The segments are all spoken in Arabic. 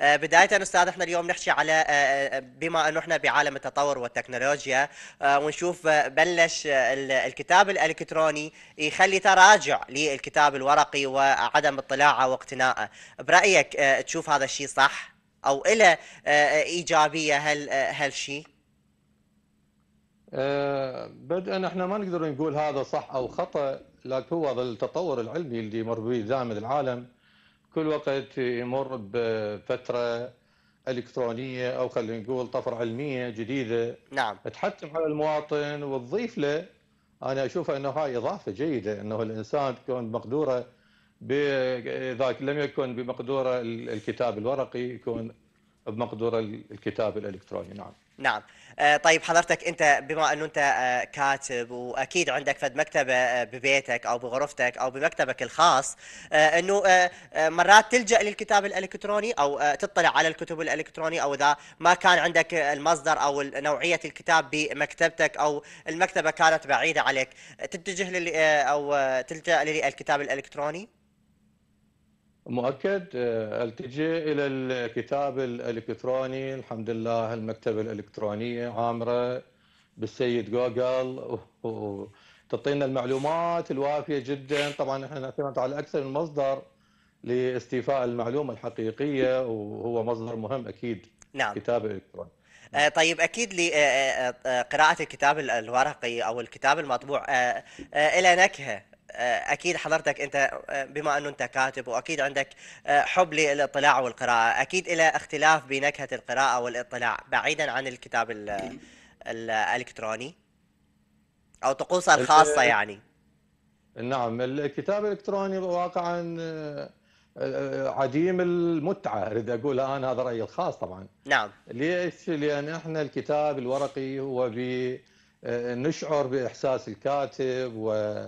آه، بداية أستاذ احنا اليوم نحكي على آه، آه، بما أنه احنا بعالم التطور والتكنولوجيا ونشوف بلش الكتاب الإلكتروني يخلي تراجع للكتاب الورقي وعدم اطلاعه واقتناءه برأيك تشوف هذا الشيء صح أو إلى إيجابية هل هالشيء؟ بدءا احنا ما نقدر نقول هذا صح او خطا لكن هو التطور العلمي اللي مر به دائما العالم كل وقت يمر بفتره الكترونيه او خلينا نقول طفره علميه جديده نعم تحتم على المواطن وتضيف له انا اشوف انه هاي اضافه جيده انه الانسان تكون مقدوره اذا لم يكن بمقدوره الكتاب الورقي يكون بمقدوره الكتاب الالكتروني نعم نعم آه، طيب حضرتك انت بما انه انت آه، كاتب واكيد عندك فد مكتبه آه، ببيتك او بغرفتك او بمكتبك الخاص انه مرات تلجا للكتاب الالكتروني او تطلع على الكتب الالكترونيه او اذا ما كان عندك المصدر او نوعيه الكتاب بمكتبتك او المكتبه كانت بعيده عليك تتجه او تلجا للكتاب الالكتروني؟ مؤكد آه، التجئ الى الكتاب الالكتروني الحمد لله المكتبه الالكترونيه عامره بالسيد جوجل وتعطينا المعلومات الوافيه جدا طبعا احنا نعتمد على اكثر من مصدر لاستيفاء المعلومه الحقيقيه وهو مصدر مهم اكيد نعم كتاب الالكتروني آه، طيب اكيد لقراءه آه، الكتاب الورقي او الكتاب المطبوع الى نكهه آه، اكيد حضرتك انت آه، بما انه انت كاتب واكيد عندك آه، حب للاطلاع والقراءه اكيد الى اختلاف بنكهه القراءه والاطلاع بعيدا عن الكتاب الالكتروني او طقوسه الخاصه يعني نعم الكتاب الالكتروني واقعا عديم المتعه اريد اقولها انا هذا رايي الخاص طبعا نعم ليش؟ لان احنا الكتاب الورقي هو بي نشعر باحساس الكاتب و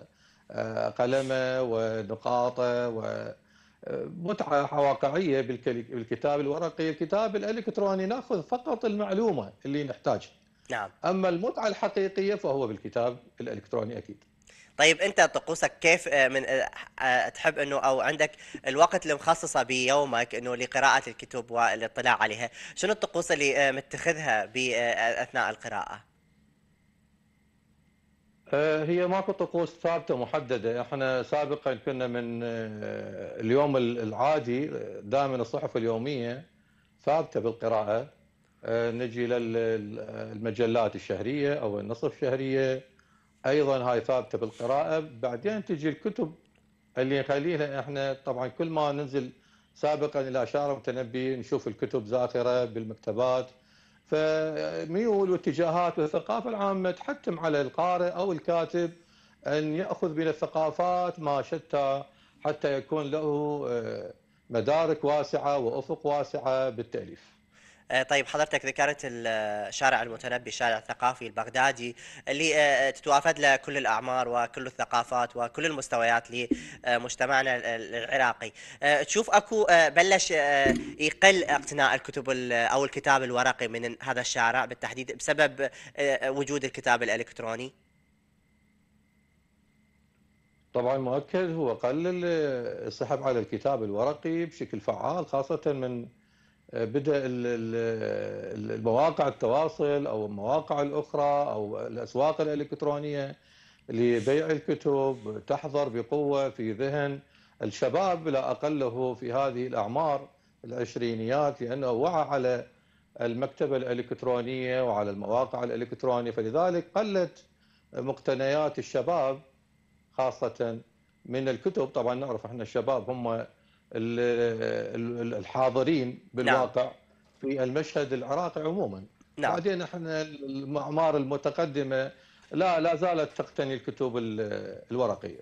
قلمه ونقاطه ومتعة واقعية بالكتاب الورقي الكتاب الإلكتروني نأخذ فقط المعلومة اللي نحتاجها نعم أما المتعة الحقيقية فهو بالكتاب الإلكتروني أكيد طيب انت طقوسك كيف آه، من آه، آه، تحب انه او عندك الوقت المخصصه بيومك انه لقراءه الكتب والاطلاع عليها شنو الطقوس اللي متخذها اثناء القراءه آه، هي ماكو طقوس ثابته محدده احنا سابقا كنا من آه، اليوم العادي آه، دائما الصحف اليوميه ثابته بالقراءه نجي للمجلات الشهريه او النصف شهريه ايضا هاي ثابته بالقراءه بعدين تجي الكتب اللي نخليها احنا طبعا كل ما ننزل سابقا الى شارع متنبي نشوف الكتب زاخره بالمكتبات فميول واتجاهات والثقافة العامة تحتم على القارئ أو الكاتب أن يأخذ من الثقافات ما شتى حتى يكون له آه، مدارك واسعة وأفق واسعة بالتأليف آه، طيب حضرتك ذكرت الشارع آه، المتنبي الشارع الثقافي البغدادي اللي آه، تتوافد له كل الأعمار وكل الثقافات وكل المستويات لمجتمعنا العراقي تشوف أكو بلش يقل اقتناء الكتب أو الكتاب الورقي من هذا الشارع بالتحديد بسبب وجود الكتاب الإلكتروني طبعا مؤكد هو قلل السحب على الكتاب الورقي بشكل فعال خاصة من آه، بدا المواقع التواصل او المواقع الاخرى او الاسواق الالكترونيه لبيع الكتب تحضر بقوه في ذهن الشباب لا اقله في هذه الاعمار العشرينيات لانه وعى على المكتبه الالكترونيه وعلى المواقع الالكترونيه فلذلك قلت مقتنيات الشباب خاصه من الكتب طبعا نعرف احنا الشباب هم الحاضرين بالواقع نعم. في المشهد العراقي عموما نعم. بعدين احنا الاعمار المتقدمه لا لا زالت تقتني الكتب الورقيه